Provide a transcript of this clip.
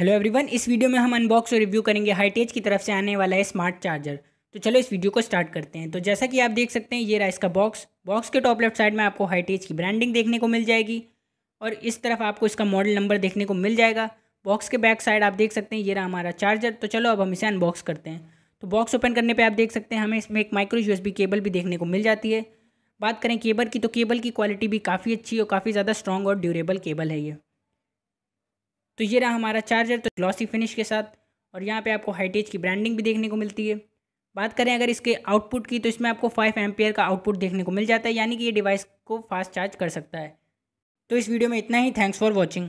hello everyone इस video में हम अनबॉक्स और रिव्यू करेंगे हाईटेज की तरफ से आने वाला है स्मार्ट चार्जर तो चलो इस वीडियो को स्टार्ट करते हैं तो जैसा कि आप देख सकते हैं ये रहा इसका बॉक्स बॉक्स के टॉप लेफ्ट साइड में आपको हाईटेज की ब्रांडिंग देखने को मिल जाएगी और इस तरफ आपको इसका मॉडल नंबर देखने को मिल जाएगा बॉक्स के बैक साइड आप देख सकते हैं ये रहा हमारा चार्जर तो चलो अब हम इसे अनबॉक्स करते हैं तो बॉक्स ओपन करने पर आप देख सकते हैं हमें इसमें एक माइक्रो यू केबल भी देखने को मिल जाती है बात करें केबल की तो केबल की क्वालिटी भी काफ़ी अच्छी और काफ़ी ज़्यादा स्ट्रॉन्ग और ड्यूरेबल केबल है ये तो ये रहा हमारा चार्जर तो ग्लॉसी फिनिश के साथ और यहाँ पे आपको हाईटेज की ब्रांडिंग भी देखने को मिलती है बात करें अगर इसके आउटपुट की तो इसमें आपको फाइव एम्पियर का आउटपुट देखने को मिल जाता है यानी कि ये डिवाइस को फास्ट चार्ज कर सकता है तो इस वीडियो में इतना ही थैंक्स फॉर वॉचिंग